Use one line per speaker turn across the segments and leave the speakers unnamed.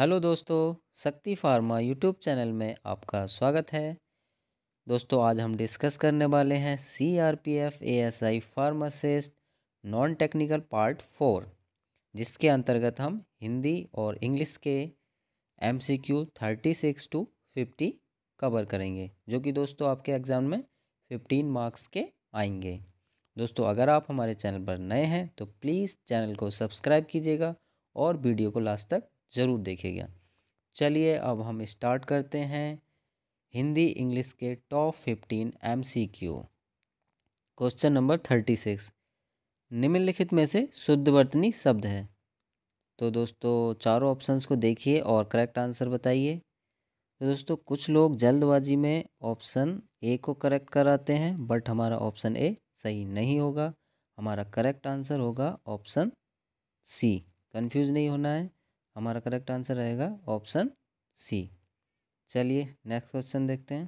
Hello दोस्तों शक्ति pharma YouTube channel में आपका स्वागत है दोस्तों आज हम डिस्कस करने वाले हैं C R P F A S I pharmacist non technical part four जिसके अंतर्गत हम हिंदी और इंग्लिश के M C Q thirty six to fifty cover करेंगे जो कि दोस्तों आपके एग्ज़ाम में फिफ्टीन मार्क्स के आएंगे दोस्तों अगर आप हमारे चैनल पर नए हैं तो प्लीज़ चैनल को सब्सक्राइब कीजिएगा और वीडियो को लास्ट तक ज़रूर देखेगा चलिए अब हम स्टार्ट करते हैं हिंदी इंग्लिश के top fifteen M C Q question number thirty six निम्नलिखित में से शुद्ध वर्तनी शब्द है तो दोस्तों चारों ऑप्शंस को देखिए और करेक्ट आंसर बताइए तो दोस्तों कुछ लोग जल्दबाजी में ऑप्शन ए को करेक्ट कराते हैं बट हमारा ऑप्शन ए सही नहीं होगा हमारा करेक्ट आंसर होगा ऑप्शन सी कंफ्यूज नहीं होना है हमारा करेक्ट आंसर रहेगा ऑप्शन सी चलिए नेक्स्ट क्वेश्चन देखते हैं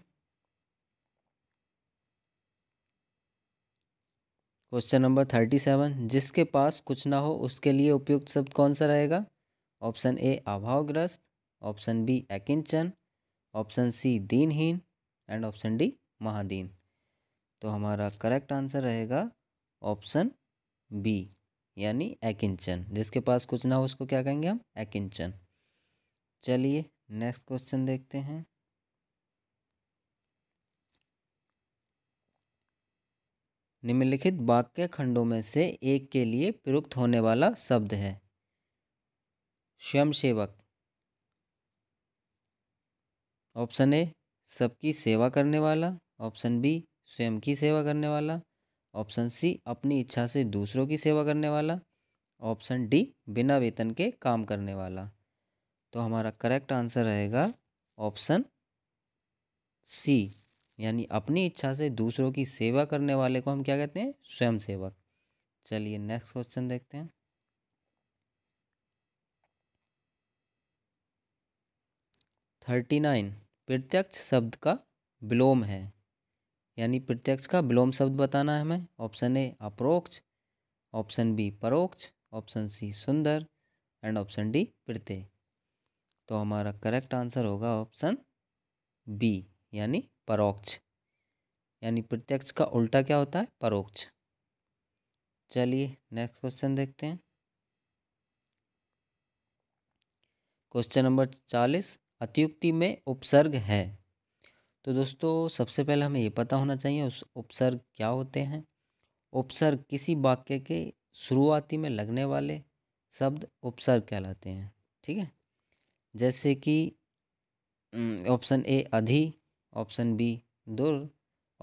क्वेश्चन नंबर थर्टी सेवन जिसके पास कुछ ना हो उसके लिए उपयुक्त शब्द कौन सा रहेगा ऑप्शन ए अभावग्रस्त ऑप्शन बी अकिंचन ऑप्शन सी दीनहीन एंड ऑप्शन डी महादीन तो हमारा करेक्ट आंसर रहेगा ऑप्शन बी यानी एकिंचन जिसके पास कुछ ना हो उसको क्या कहेंगे हम एकिंचन चलिए नेक्स्ट क्वेश्चन देखते हैं निम्नलिखित वाक्य खंडों में से एक के लिए प्रयुक्त होने वाला शब्द है स्वयंसेवक ऑप्शन ए सबकी सेवा करने वाला ऑप्शन बी स्वयं की सेवा करने वाला ऑप्शन सी अपनी इच्छा से दूसरों की सेवा करने वाला ऑप्शन डी बिना वेतन के काम करने वाला तो हमारा करेक्ट आंसर रहेगा ऑप्शन सी यानी अपनी इच्छा से दूसरों की सेवा करने वाले को हम क्या कहते हैं स्वयं सेवक चलिए नेक्स्ट क्वेश्चन देखते हैं थर्टी नाइन प्रत्यक्ष शब्द का विलोम है यानी प्रत्यक्ष का विलोम शब्द बताना है हमें ऑप्शन ए अप्रोक्ष ऑप्शन बी परोक्ष ऑप्शन सी सुंदर एंड ऑप्शन डी प्रत्यय तो हमारा करेक्ट आंसर होगा ऑप्शन बी यानी परोक्ष यानी प्रत्यक्ष का उल्टा क्या होता है परोक्ष चलिए नेक्स्ट क्वेश्चन देखते हैं क्वेश्चन नंबर चालीस अतियुक्ति में उपसर्ग है तो दोस्तों सबसे पहले हमें ये पता होना चाहिए उस उपसर्ग क्या होते हैं उपसर्ग किसी वाक्य के शुरुआती में लगने वाले शब्द उपसर्ग कहलाते हैं ठीक है जैसे कि ऑप्शन ए अधि ऑप्शन बी दुर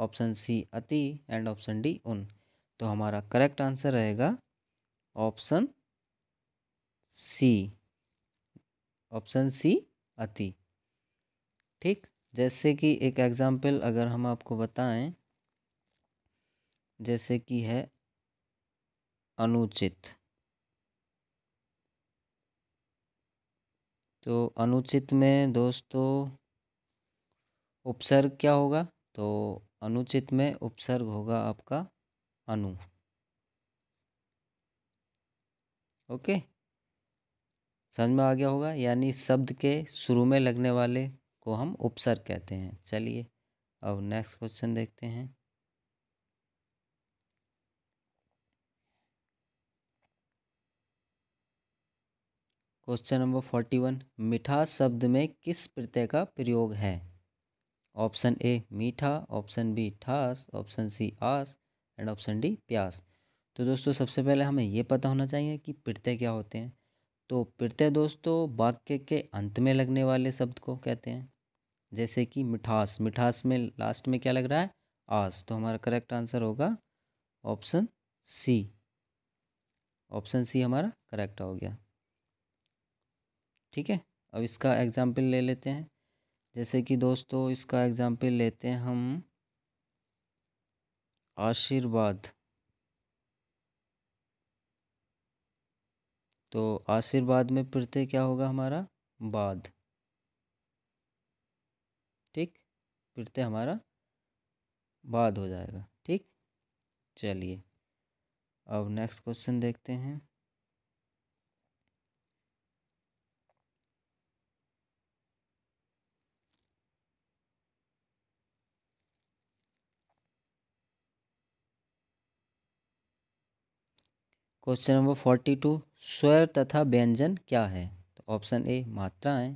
ऑप्शन सी अति एंड ऑप्शन डी उन तो हमारा करेक्ट आंसर रहेगा ऑप्शन सी ऑप्शन सी अति ठीक जैसे कि एक एग्ज़ाम्पल अगर हम आपको बताएं जैसे कि है अनुचित तो अनुचित में दोस्तों उपसर्ग क्या होगा तो अनुचित में उपसर्ग होगा आपका अनु ओके समझ में आ गया होगा यानी शब्द के शुरू में लगने वाले को हम उपसर्ग कहते हैं चलिए अब नेक्स्ट क्वेश्चन देखते हैं क्वेश्चन नंबर फोर्टी वन मिठास शब्द में किस प्रत्यय का प्रयोग है ऑप्शन ए मीठा ऑप्शन बी ठास ऑप्शन सी आस एंड ऑप्शन डी प्यास तो दोस्तों सबसे पहले हमें ये पता होना चाहिए कि प्रत्यय क्या होते हैं तो प्रत्यय दोस्तों वाक्य के अंत में लगने वाले शब्द को कहते हैं जैसे कि मिठास मिठास में लास्ट में क्या लग रहा है आस तो हमारा करेक्ट आंसर होगा ऑप्शन सी ऑप्शन सी हमारा करेक्ट हो गया ठीक है अब इसका एग्ज़ाम्पल ले लेते हैं जैसे कि दोस्तों इसका एग्ज़ाम्पल लेते हैं हम आशीर्वाद तो आशीर्वाद में प्रत्यय क्या होगा हमारा बाद से हमारा बाद हो जाएगा ठीक चलिए अब नेक्स्ट क्वेश्चन देखते हैं क्वेश्चन नंबर फोर्टी टू स्वर तथा व्यंजन क्या है तो ऑप्शन ए मात्राएं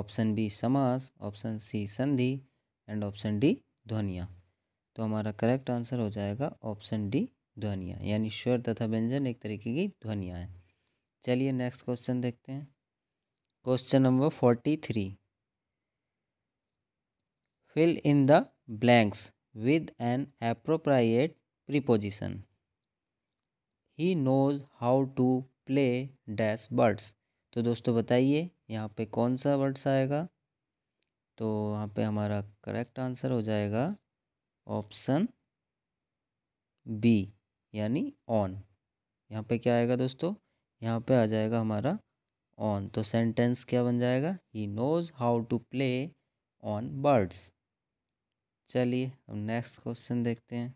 ऑप्शन बी समास ऑप्शन सी संधि एंड ऑप्शन डी ध्वनिया तो हमारा करेक्ट आंसर हो जाएगा ऑप्शन डी ध्वनिया यानी स्वर तथा व्यंजन एक तरीके की ध्वनिया है चलिए नेक्स्ट क्वेश्चन देखते हैं question number forty three fill in the blanks with an appropriate preposition he knows how to play dash words तो दोस्तों बताइए यहाँ पे कौन सा वर्ड्स आएगा तो वहाँ पे हमारा करेक्ट आंसर हो जाएगा ऑप्शन बी यानी ऑन यहाँ पे क्या आएगा दोस्तों यहाँ पे आ जाएगा हमारा ऑन तो सेंटेंस क्या बन जाएगा he knows how to play on words चलिए हम नेक्स्ट क्वेश्चन देखते हैं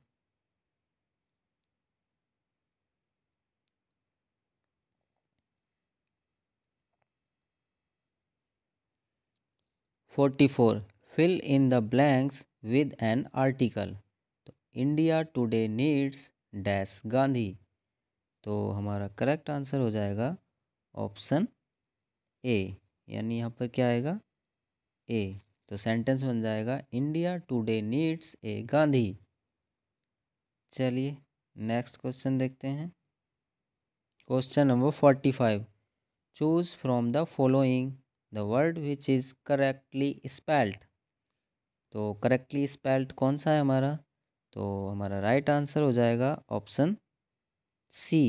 44 fill in the blanks with an article तो India today needs dash Gandhi तो हमारा करेक्ट आंसर हो जाएगा ऑप्शन ए यानी यहाँ पर क्या आएगा ए तो सेंटेंस बन जाएगा India today needs a Gandhi चलिए नेक्स्ट क्वेश्चन देखते हैं question number forty five choose from the following the word which is correctly spelt तो करेक्टली स्पेल्ट कौन सा है हमारा तो हमारा राइट right आंसर हो जाएगा ऑप्शन सी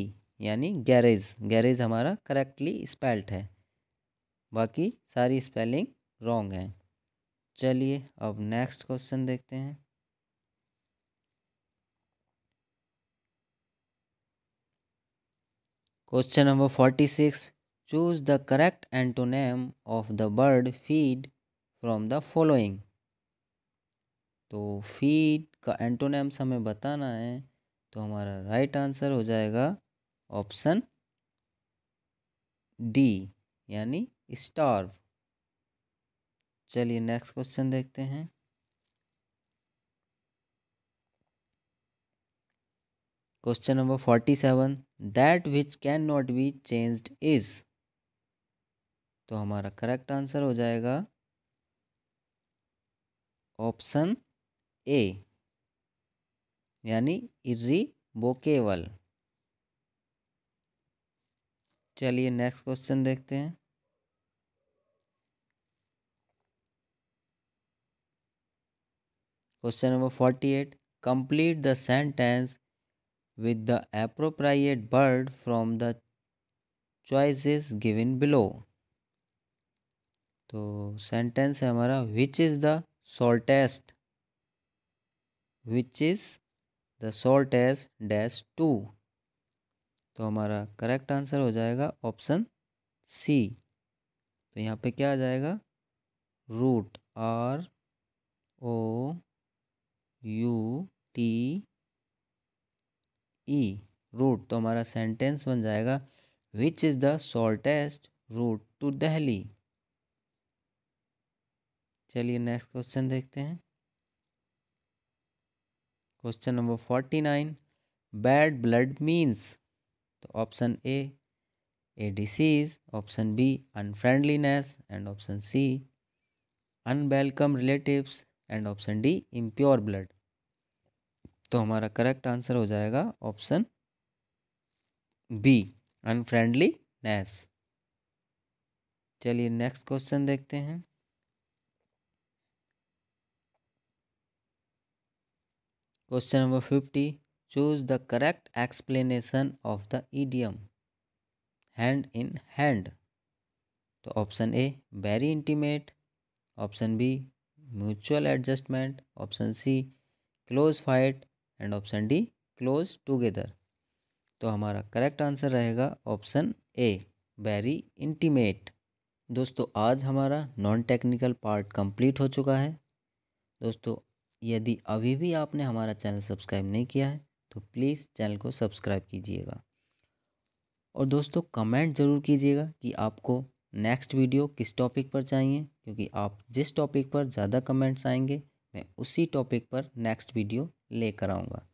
यानी गैरेज गैरेज हमारा करेक्टली स्पेल्ट है बाकी सारी स्पेलिंग रॉन्ग है चलिए अब नेक्स्ट क्वेश्चन देखते हैं question number forty six Choose the correct antonym of the word feed from the following. तो feed का एंटोनेम्स हमें बताना है तो हमारा राइट आंसर हो जाएगा ऑप्शन डी यानी स्टार्व चलिए नेक्स्ट क्वेश्चन देखते हैं question number forty seven that which can not be changed is तो हमारा करेक्ट आंसर हो जाएगा ऑप्शन ए यानी इरी बोकेवल चलिए नेक्स्ट क्वेश्चन देखते हैं question number forty eight complete the sentence with the appropriate word from the choices given below तो सेंटेंस है हमारा which is the shortest which is the shortest dash to तो हमारा करेक्ट आंसर हो जाएगा option सी तो यहाँ पे क्या आ जाएगा route R O U T E route तो हमारा सेंटेंस बन जाएगा which is the shortest route to Delhi चलिए नेक्स्ट क्वेश्चन देखते हैं question number forty nine bad blood means तो option A a disease option B unfriendliness and option C unwelcome relatives and option D impure blood तो हमारा correct answer हो जाएगा option B unfriendliness चलिए next question देखते हैं question number fifty choose the correct explanation of the idiom hand in hand तो option A very intimate option B mutual adjustment option C close fight and option D close together तो हमारा correct answer रहेगा option A very intimate दोस्तों आज हमारा non technical part complete हो चुका है दोस्तों यदि अभी भी आपने हमारा चैनल सब्सक्राइब नहीं किया है तो प्लीज़ चैनल को सब्सक्राइब कीजिएगा और दोस्तों कमेंट ज़रूर कीजिएगा कि आपको नेक्स्ट वीडियो किस टॉपिक पर चाहिए क्योंकि आप जिस टॉपिक पर ज़्यादा कमेंट्स आएंगे मैं उसी टॉपिक पर नेक्स्ट वीडियो लेकर आऊँगा